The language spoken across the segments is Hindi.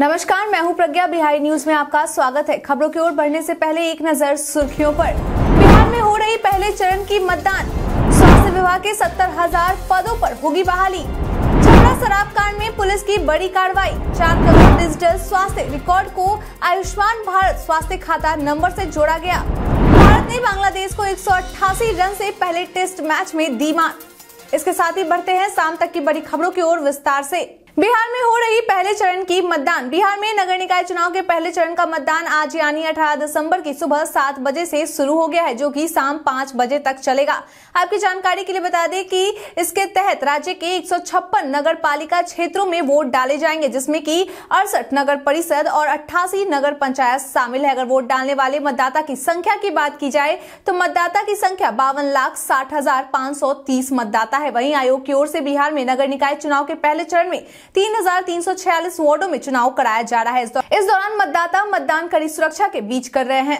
नमस्कार मैं हूं प्रज्ञा बिहारी न्यूज में आपका स्वागत है खबरों की ओर बढ़ने से पहले एक नजर सुर्खियों पर बिहार में हो रही पहले चरण की मतदान स्वास्थ्य विभाग के सत्तर हजार पदों पर होगी बहाली छोटा शराब कांड में पुलिस की बड़ी कार्रवाई चार करोड़ डिजिटल स्वास्थ्य रिकॉर्ड को आयुष्मान भारत स्वास्थ्य खाता नंबर ऐसी जोड़ा गया भारत ने बांग्लादेश को एक रन ऐसी पहले टेस्ट मैच में दी मात इसके साथ ही बढ़ते हैं शाम तक की बड़ी खबरों की ओर विस्तार ऐसी बिहार में हो रही पहले चरण की मतदान बिहार में नगर निकाय चुनाव के पहले चरण का मतदान आज यानी 18 दिसंबर की सुबह सात बजे से शुरू हो गया है जो कि शाम पाँच बजे तक चलेगा आपकी जानकारी के लिए बता दें कि इसके तहत राज्य के एक नगर पालिका क्षेत्रों में वोट डाले जाएंगे जिसमें कि अड़सठ नगर परिषद और अट्ठासी नगर पंचायत शामिल है अगर वोट डालने वाले मतदाता की संख्या की बात की जाए तो मतदाता की संख्या बावन लाख साठ हजार पाँच सौ तीस मतदाता है वही आयोग की ओर से बिहार में नगर निकाय चुनाव के पहले चरण में तीन वार्डो में चुनाव कराया जा रहा है इस दौरान मतदाता मतदान कड़ी सुरक्षा के बीच कर रहे हैं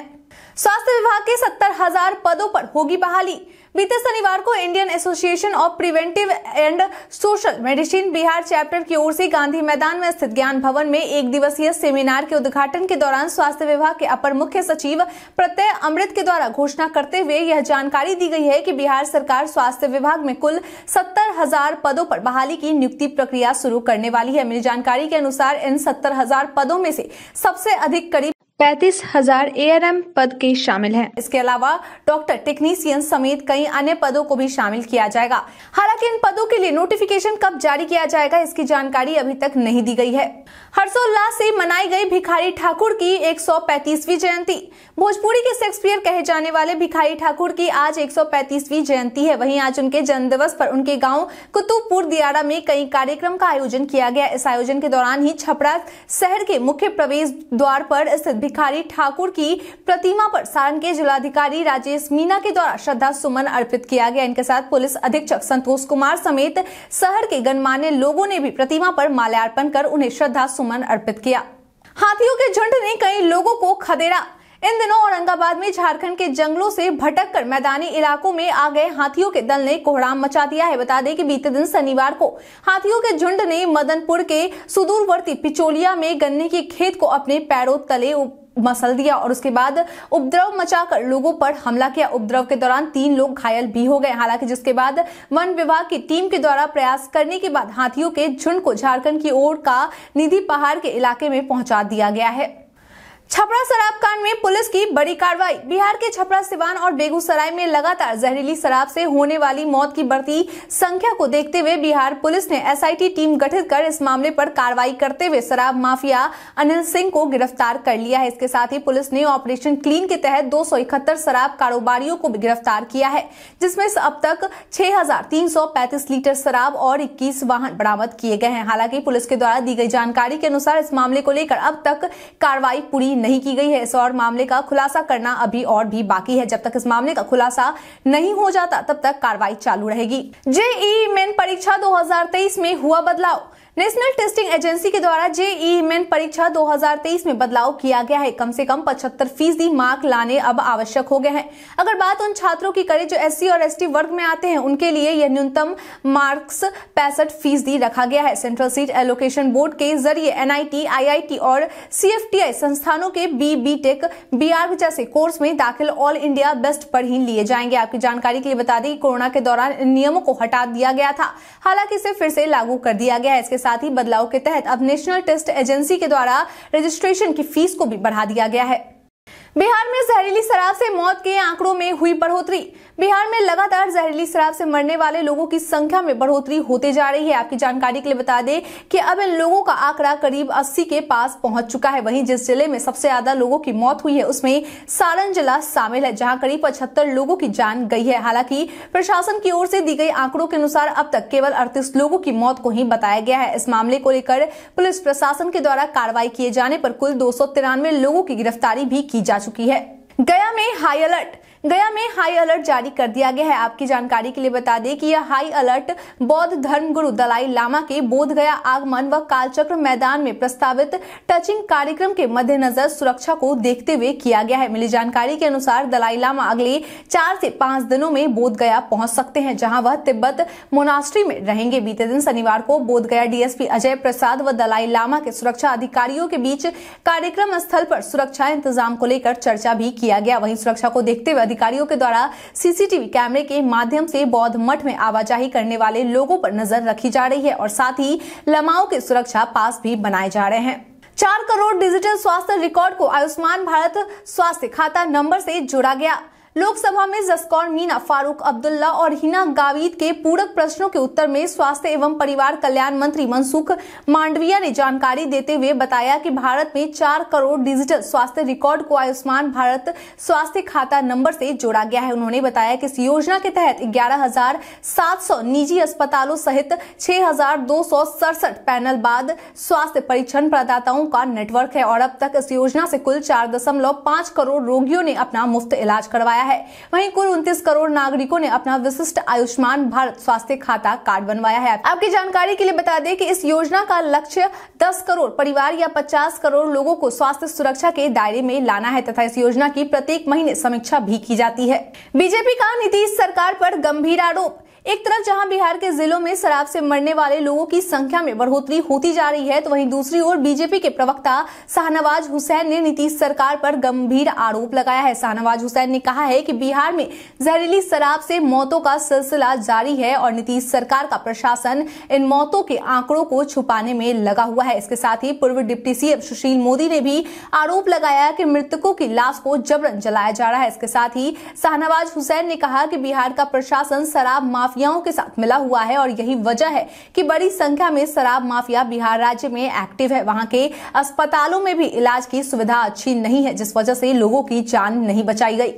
स्वास्थ्य विभाग के सत्तर हजार पदों पर होगी बहाली बीते शनिवार को Indian association of preventive and social medicine Bihar chapter की ओर से गांधी मैदान में स्थित ज्ञान भवन में एक दिवसीय सेमिनार के उद्घाटन के दौरान स्वास्थ्य विभाग के अपर मुख्य सचिव प्रत्यय अमृत के द्वारा घोषणा करते हुए यह जानकारी दी गई है कि बिहार सरकार स्वास्थ्य विभाग में कुल सत्तर हजार पदों पर बहाली की नियुक्ति प्रक्रिया शुरू करने वाली है मिली जानकारी के अनुसार इन सत्तर हजार पदों में से सबसे अधिक करीब पैतीस हजार एम पद के शामिल हैं। इसके अलावा डॉक्टर टेक्नीशियन समेत कई अन्य पदों को भी शामिल किया जाएगा हालांकि इन पदों के लिए नोटिफिकेशन कब जारी किया जाएगा इसकी जानकारी अभी तक नहीं दी गई है हर्षोल्लास से मनाई गई भिखारी ठाकुर की 135वीं जयंती भोजपुरी के शेक्सपियर कहे जाने वाले भिखारी ठाकुर की आज एक जयंती है वही आज उनके जन्मदिवस दिवस उनके गाँव कुतुबपुर दियारा में कई कार्यक्रम का आयोजन किया गया इस आयोजन के दौरान ही छपरा शहर के मुख्य प्रवेश द्वार पर स्थित भिखारी ठाकुर की प्रतिमा पर सारण के जिलाधिकारी राजेश मीना के द्वारा श्रद्धा सुमन अर्पित किया गया इनके साथ पुलिस अधीक्षक संतोष कुमार समेत शहर के गणमान्य लोगों ने भी प्रतिमा पर माल्यार्पण कर उन्हें श्रद्धा सुमन अर्पित किया हाथियों के झुंड ने कई लोगों को खदेड़ा इन दिनों औरंगाबाद में झारखंड के जंगलों से भटक कर मैदानी इलाकों में आ गए हाथियों के दल ने कोहराम मचा दिया है बता दें कि बीते दिन शनिवार को हाथियों के झुंड ने मदनपुर के सुदूरवर्ती पिचोलिया में गन्ने के खेत को अपने पैरों तले मसल दिया और उसके बाद उपद्रव मचाकर लोगों पर हमला किया उपद्रव के दौरान तीन लोग घायल भी हो गए हालांकि जिसके बाद वन विभाग की टीम के द्वारा प्रयास करने के बाद हाथियों के झुंड को झारखंड की ओर का निधि पहाड़ के इलाके में पहुंचा दिया गया है छपरा शराब कांड में पुलिस की बड़ी कार्रवाई बिहार के छपरा सिवान और बेगूसराय में लगातार जहरीली शराब से होने वाली मौत की बढ़ती संख्या को देखते हुए बिहार पुलिस ने एसआईटी टीम गठित कर इस मामले पर कार्रवाई करते हुए शराब माफिया अनिल सिंह को गिरफ्तार कर लिया है इसके साथ ही पुलिस ने ऑपरेशन क्लीन के तहत दो शराब कारोबारियों को गिरफ्तार किया है जिसमें अब तक छह लीटर शराब और इक्कीस वाहन बरामद किए गए हैं हालांकि पुलिस के द्वारा दी गई जानकारी के अनुसार इस मामले को लेकर अब तक कार्रवाई पूरी नहीं की गई है इस और मामले का खुलासा करना अभी और भी बाकी है जब तक इस मामले का खुलासा नहीं हो जाता तब तक कार्रवाई चालू रहेगी जेई मेन परीक्षा 2023 में हुआ बदलाव नेशनल टेस्टिंग एजेंसी के द्वारा जेईई मेन परीक्षा 2023 में बदलाव किया गया है कम से कम पचहत्तर फीसदी मार्क लाने अब आवश्यक हो गए हैं अगर बात उन छात्रों की करें जो एससी और एसटी वर्ग में आते हैं उनके लिए यह न्यूनतम मार्क्स पैंसठ फीसदी रखा गया है सेंट्रल सीट एलोकेशन बोर्ड के जरिए एनआईटी, आईआईटी और सीएफटीआई संस्थानों के बी बी टेक जैसे कोर्स में दाखिल ऑल इंडिया बेस्ट पर ही लिए जाएंगे आपकी जानकारी के लिए बता दें कोरोना के दौरान नियमों को हटा दिया गया था हालांकि इसे फिर से लागू कर दिया गया है इसके साथ ही बदलाव के तहत अब नेशनल टेस्ट एजेंसी के द्वारा रजिस्ट्रेशन की फीस को भी बढ़ा दिया गया है बिहार में जहरीली शराब से मौत के आंकड़ों में हुई बढ़ोतरी बिहार में लगातार जहरीली शराब से मरने वाले लोगों की संख्या में बढ़ोतरी होते जा रही है आपकी जानकारी के लिए बता दें कि अब इन लोगों का आंकड़ा करीब 80 के पास पहुंच चुका है वहीं जिस जिले में सबसे ज्यादा लोगों की मौत हुई है उसमें सारण जिला शामिल है जहां करीब पचहत्तर लोगों की जान गई है हालांकि प्रशासन की ओर से दी गई आंकड़ों के अनुसार अब तक केवल अड़तीस लोगों की मौत को ही बताया गया है इस मामले को लेकर पुलिस प्रशासन के द्वारा कार्रवाई किए जाने पर कुल दो लोगों की गिरफ्तारी भी की जा चुकी चुकी है गया में हाई अलर्ट गया में हाई अलर्ट जारी कर दिया गया है आपकी जानकारी के लिए बता दें कि यह हाई अलर्ट बौद्ध धर्मगुरु दलाई लामा के बोध गया आगमन व कालचक्र मैदान में प्रस्तावित टचिंग कार्यक्रम के मद्देनजर सुरक्षा को देखते हुए किया गया है मिली जानकारी के अनुसार दलाई लामा अगले चार से पांच दिनों में बोध गया पहुंच सकते हैं जहां वह तिब्बत मोनास्ट्री में रहेंगे बीते दिन शनिवार को बोधगया डीएसपी अजय प्रसाद व दलाई लामा के सुरक्षा अधिकारियों के बीच कार्यक्रम स्थल पर सुरक्षा इंतजाम को लेकर चर्चा भी किया गया वहीं सुरक्षा को देखते हुए अधिकारियों के द्वारा सीसीटीवी कैमरे के माध्यम से बौद्ध मठ में आवाजाही करने वाले लोगों पर नजर रखी जा रही है और साथ ही लमाओं के सुरक्षा पास भी बनाए जा रहे हैं चार करोड़ डिजिटल स्वास्थ्य रिकॉर्ड को आयुष्मान भारत स्वास्थ्य खाता नंबर से जोड़ा गया लोकसभा में जसकौर मीना फारूक अब्दुल्ला और हिना गावित के पूरक प्रश्नों के उत्तर में स्वास्थ्य एवं परिवार कल्याण मंत्री मनसुख मांडविया ने जानकारी देते हुए बताया कि भारत में चार करोड़ डिजिटल स्वास्थ्य रिकॉर्ड को आयुष्मान भारत स्वास्थ्य खाता नंबर से जोड़ा गया है उन्होंने बताया कि इस योजना के तहत ग्यारह निजी अस्पतालों सहित छह पैनल बाद स्वास्थ्य परीक्षण प्रदाताओं का नेटवर्क है और अब तक इस योजना से कुल चार करोड़ रोगियों ने अपना मुफ्त इलाज करवाया है वहीं कुल उन्तीस करोड़ नागरिकों ने अपना विशिष्ट आयुष्मान भारत स्वास्थ्य खाता कार्ड बनवाया है आपकी जानकारी के लिए बता दें कि इस योजना का लक्ष्य दस करोड़ परिवार या पचास करोड़ लोगों को स्वास्थ्य सुरक्षा के दायरे में लाना है तथा इस योजना की प्रत्येक महीने समीक्षा भी की जाती है बीजेपी का नीतीश सरकार आरोप गंभीर आरोप एक तरफ जहां बिहार के जिलों में शराब से मरने वाले लोगों की संख्या में बढ़ोतरी होती जा रही है तो वहीं दूसरी ओर बीजेपी के प्रवक्ता शाहनवाज हुसैन ने नीतीश सरकार पर गंभीर आरोप लगाया है शाहनवाज हुसैन ने कहा है कि बिहार में जहरीली शराब से मौतों का सिलसिला जारी है और नीतीश सरकार का प्रशासन इन मौतों के आंकड़ों को छुपाने में लगा हुआ है इसके साथ ही पूर्व डिप्टी सीएम सुशील मोदी ने भी आरोप लगाया कि मृतकों की लाश को जबरन जलाया जा रहा है इसके साथ ही शाहनवाज हुसैन ने कहा कि बिहार का प्रशासन शराब माफ माफियाओं के साथ मिला हुआ है और यही वजह है कि बड़ी संख्या में शराब माफिया बिहार राज्य में एक्टिव है वहां के अस्पतालों में भी इलाज की सुविधा अच्छी नहीं है जिस वजह से लोगों की जान नहीं बचाई गई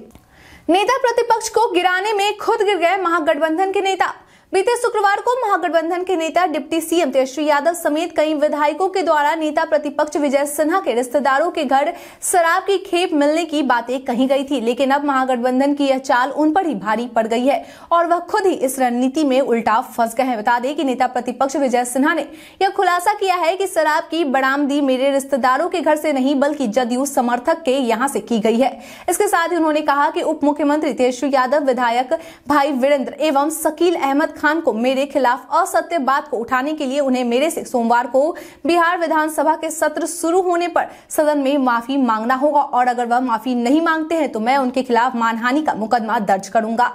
नेता प्रतिपक्ष को गिराने में खुद गिर गए महागठबंधन के नेता बीते शुक्रवार को महागठबंधन के नेता डिप्टी सीएम तेजस्वी यादव समेत कई विधायकों के द्वारा नेता प्रतिपक्ष विजय सिन्हा के रिश्तेदारों के घर शराब की खेप मिलने की बातें कही गई थी लेकिन अब महागठबंधन की यह चाल उन पर ही भारी पड़ गई है और वह खुद ही इस रणनीति में उल्टा फंस गए हैं बता दें कि नेता प्रतिपक्ष विजय सिन्हा ने यह खुलासा किया है कि शराब की बरामदी मेरे रिश्तेदारों के घर से नहीं बल्कि जदयू समर्थक के यहाँ से की गई है इसके साथ ही उन्होंने कहा कि उप मुख्यमंत्री तेजस्वी यादव विधायक भाई वीरेंद्र एवं शकील अहमद खान को मेरे खिलाफ असत्य बात को उठाने के लिए उन्हें मेरे से सोमवार को बिहार विधानसभा के सत्र शुरू होने पर सदन में माफी मांगना होगा और अगर वह माफी नहीं मांगते हैं तो मैं उनके खिलाफ मानहानि का मुकदमा दर्ज करूंगा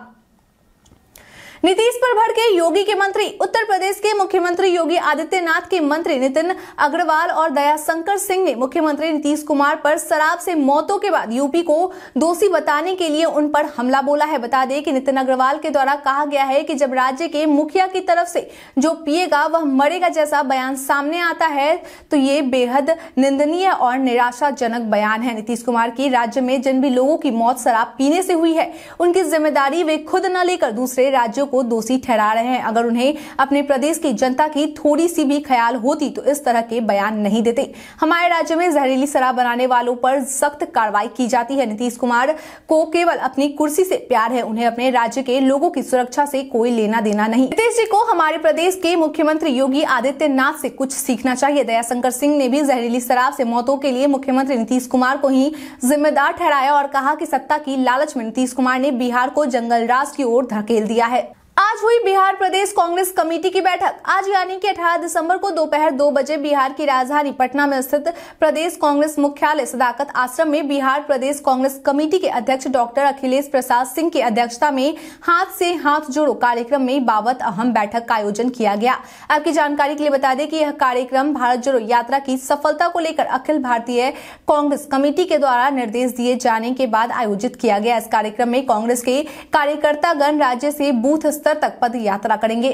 नीतीश पर भड़के योगी के मंत्री उत्तर प्रदेश के मुख्यमंत्री योगी आदित्यनाथ के मंत्री नितिन अग्रवाल और दयाशंकर सिंह ने मुख्यमंत्री नीतीश कुमार पर शराब से मौतों के बाद यूपी को दोषी बताने के लिए उन पर हमला बोला है बता दें कि नितिन अग्रवाल के द्वारा कहा गया है कि जब राज्य के मुखिया की तरफ से जो पिएगा वह मरेगा जैसा बयान सामने आता है तो ये बेहद निंदनीय और निराशाजनक बयान है नीतीश कुमार की राज्य में जिन भी लोगों की मौत शराब पीने से हुई है उनकी जिम्मेदारी वे खुद न लेकर दूसरे राज्यों को को दोषी ठहरा रहे हैं अगर उन्हें अपने प्रदेश की जनता की थोड़ी सी भी ख्याल होती तो इस तरह के बयान नहीं देते हमारे राज्य में जहरीली शराब बनाने वालों पर सख्त कार्रवाई की जाती है नीतीश कुमार को केवल अपनी कुर्सी से प्यार है उन्हें अपने राज्य के लोगों की सुरक्षा से कोई लेना देना नहीं नीतीश जी को हमारे प्रदेश के मुख्यमंत्री योगी आदित्यनाथ से कुछ सीखना चाहिए दयाशंकर सिंह ने भी जहरीली शराब से मौतों के लिए मुख्यमंत्री नीतीश कुमार को ही जिम्मेदार ठहराया और कहा कि सत्ता की लालच में नीतीश कुमार ने बिहार को जंगल राज की ओर धकेल दिया है आज हुई बिहार प्रदेश कांग्रेस कमेटी की बैठक आज यानी कि 18 दिसंबर को दोपहर दो बजे बिहार की राजधानी पटना में स्थित प्रदेश कांग्रेस मुख्यालय सदाकत आश्रम में बिहार प्रदेश कांग्रेस कमेटी के अध्यक्ष डॉक्टर अखिलेश प्रसाद सिंह की अध्यक्षता में हाथ से हाथ जोड़ो कार्यक्रम में बावत अहम बैठक का आयोजन किया गया आपकी जानकारी के लिए बता दें कि यह कार्यक्रम भारत जोड़ो यात्रा की सफलता को लेकर अखिल भारतीय कांग्रेस कमेटी के द्वारा निर्देश दिए जाने के बाद आयोजित किया गया इस कार्यक्रम में कांग्रेस के कार्यकर्तागण राज्य से बूथ स्तर तक पद यात्रा करेंगे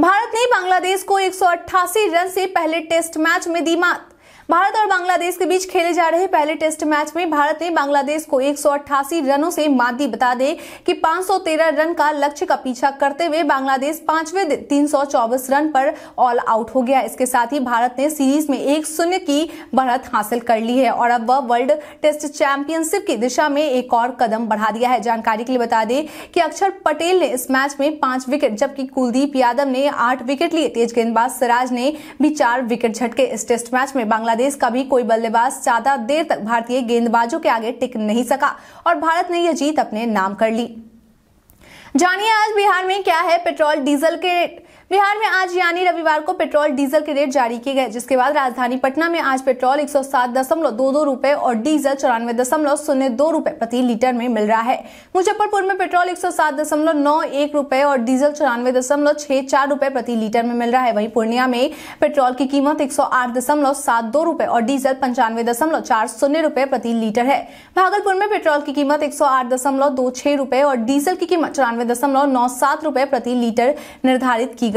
भारत ने बांग्लादेश को एक रन से पहले टेस्ट मैच में दी मात भारत और बांग्लादेश के बीच खेले जा रहे पहले टेस्ट मैच में भारत ने बांग्लादेश को एक रनों से मादी बता दे कि 513 रन का लक्ष्य का पीछा करते हुए बांग्लादेश पांचवें सौ तीन रन पर ऑल आउट हो गया इसके साथ ही भारत ने सीरीज में एक शून्य की बढ़त हासिल कर ली है और अब वह वर्ल्ड टेस्ट चैंपियनशिप की दिशा में एक और कदम बढ़ा दिया है जानकारी के लिए बता दें कि अक्षर पटेल ने इस मैच में पांच विकेट जबकि कुलदीप यादव ने आठ विकेट लिए तेज गेंदबाज सिराज ने भी चार विकेट झटके इस टेस्ट मैच में बांग्लादेश बांग्लादेश का भी कोई बल्लेबाज ज्यादा देर तक भारतीय गेंदबाजों के आगे टिक नहीं सका और भारत ने यह जीत अपने नाम कर ली जानिए आज बिहार में क्या है पेट्रोल डीजल के रेट बिहार में आज यानी रविवार को पेट्रोल डीजल के रेट जारी किए गए जिसके बाद राजधानी पटना में आज पेट्रोल एक सौ रुपए और डीजल चौरानवे दशमलव शून्य दो रूपए प्रति लीटर में मिल रहा है मुजफ्फरपुर में पेट्रोल एक सौ सात दशमलव नौ एक और डीजल चौरानवे दशमलव छह चार रूपए प्रति लीटर में मिल रहा है वहीं पूर्णिया में पेट्रोल की कीमत एक सौ आठ दशमलव सात दो और डीजल पंचानवे दशमलव चार शून्य रूपए प्रति लीटर है भागलपुर में पेट्रोल की कीमत एक सौ आठ दशमलव दो छह और डीजल की कीमत चौरानवे दशमलव नौ सात प्रति लीटर निर्धारित की गई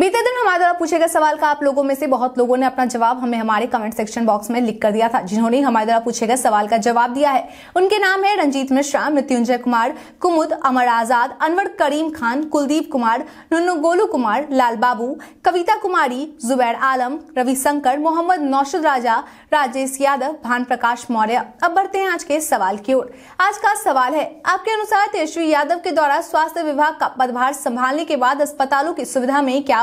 बीते दिन हमारे द्वारा पूछे गए सवाल का आप लोगों में से बहुत लोगों ने अपना जवाब हमें हमारे कमेंट सेक्शन बॉक्स में लिख कर दिया था जिन्होंने हमारे द्वारा पूछे गए सवाल का जवाब दिया है उनके नाम है रंजीत मिश्रा मृत्युंजय कुमार कुमुद अमर आजाद अनवर करीम खान कुलदीप कुमार नुनु गोलू कुमार लाल बाबू कविता कुमारी जुबैर आलम रविशंकर मोहम्मद नौशद राजा राजेश यादव भान प्रकाश मौर्य अब बढ़ते हैं आज के सवाल की ओर आज का सवाल है आपके अनुसार तेजस्वी यादव के द्वारा स्वास्थ्य विभाग का पदभार संभालने के बाद अस्पतालों की सुविधा में क्या